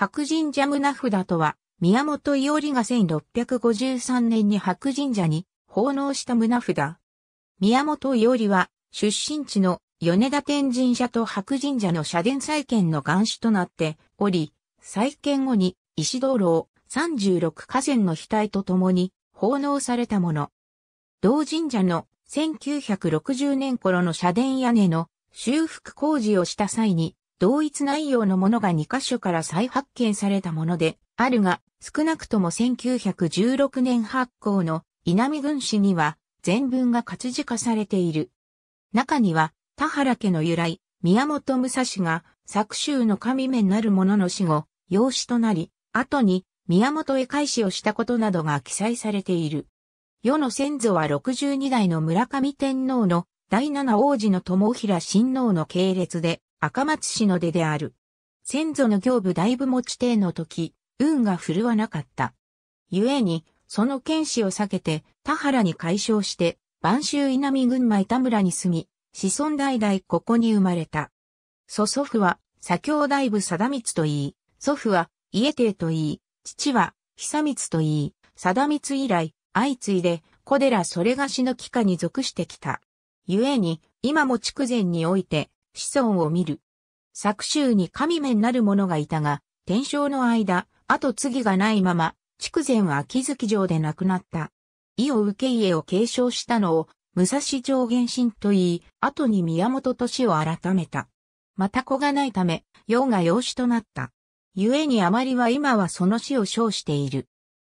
白神社胸札とは、宮本伊織が1653年に白神社に奉納した胸札。宮本伊織は、出身地の米田天神社と白神社の社殿再建の元首となっており、再建後に石灯籠36河川の額と共に奉納されたもの。同神社の1960年頃の社殿屋根の修復工事をした際に同一内容のものが2カ所から再発見されたものであるが、少なくとも1916年発行の稲見軍史には全文が活字化されている。中には、田原家の由来、宮本武蔵が作州の神面なる者の死後、養子となり、後に宮本へ返しをしたことなどが記載されている。世の先祖は62代の村上天皇の第七王子の友平親王の系列で、赤松氏の出である。先祖の行部大部持ち帝の時、運が振るわなかった。故に、その剣士を避けて、田原に解消して、晩州稲見群馬板村に住み、子孫代々ここに生まれた。祖祖父は、左京大部貞光と言い、祖父は、家帝と言い、父は、久光と言い、貞光以来、相次いで、小寺それがしの帰化に属してきた。故に、今も筑前において、子孫を見る。作衆に神面なる者がいたが、天正の間、後継ぎがないまま、筑前は秋月城で亡くなった。意を受け家を継承したのを、武蔵城原神と言い、後に宮本市を改めた。また子がないため、世が養子となった。故にあまりは今はその死を称している。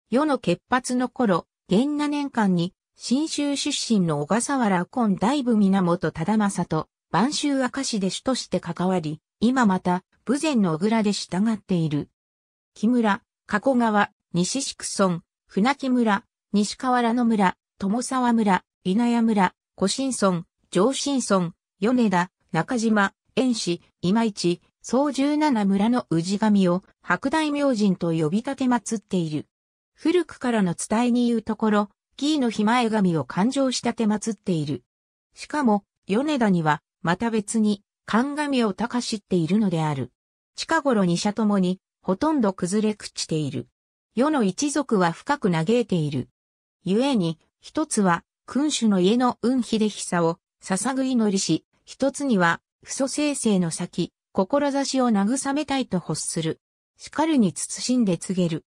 世の潔発の頃、元那年間に、新州出身の小笠原今大部源忠正と、晩秋明石で主として関わり、今また、武前の小倉で従っている。木村、加古川、西宿村、船木村、西河原の村、友沢村、稲谷村、古新村、上新村、米田、中島、遠市、今市、総十七村の氏神を白大明神と呼び立て祀っている。古くからの伝えに言うところ、紀伊の日前神を勘定したて祀っている。しかも、米田には、また別に、鑑みを高しっているのである。近頃二者ともに、ほとんど崩れ朽ちている。世の一族は深く嘆いている。故に、一つは、君主の家の運秀久を、捧ぐ祈りし、一つには、不祖生成の先、志を慰めたいと欲する。叱るに慎んで告げる。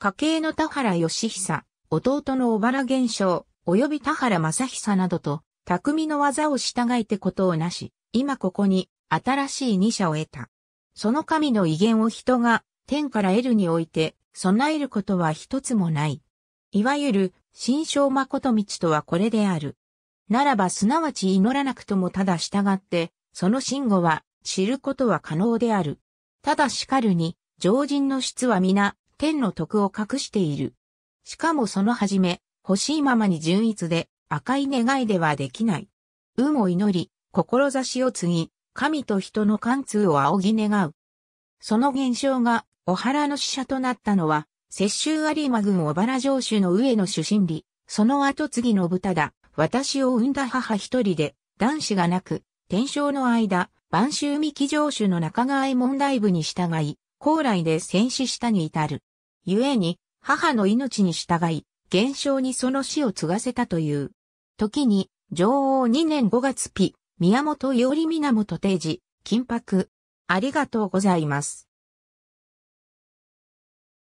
家系の田原義久、弟の小原玄章、及び田原正久などと、匠の技を従えてことをなし、今ここに新しい二者を得た。その神の威厳を人が天から得るにおいて備えることは一つもない。いわゆる新象誠道とはこれである。ならばすなわち祈らなくともただ従って、その信号は知ることは可能である。ただしかるに、常人の質は皆、天の徳を隠している。しかもそのはじめ、欲しいままに純一で、赤い願いではできない。運を祈り、志を継ぎ、神と人の貫通を仰ぎ願う。その現象が、お原の使者となったのは、雪州有馬郡小原城主の上野主心理、その後次の豚だ、私を産んだ母一人で、男子がなく、天正の間、晩州三木城主の中川問題部に従い、高来で戦死したに至る。故に、母の命に従い、現象にその死を継がせたという。時に、女王2年5月日、宮本より源定時、金箔。ありがとうございます。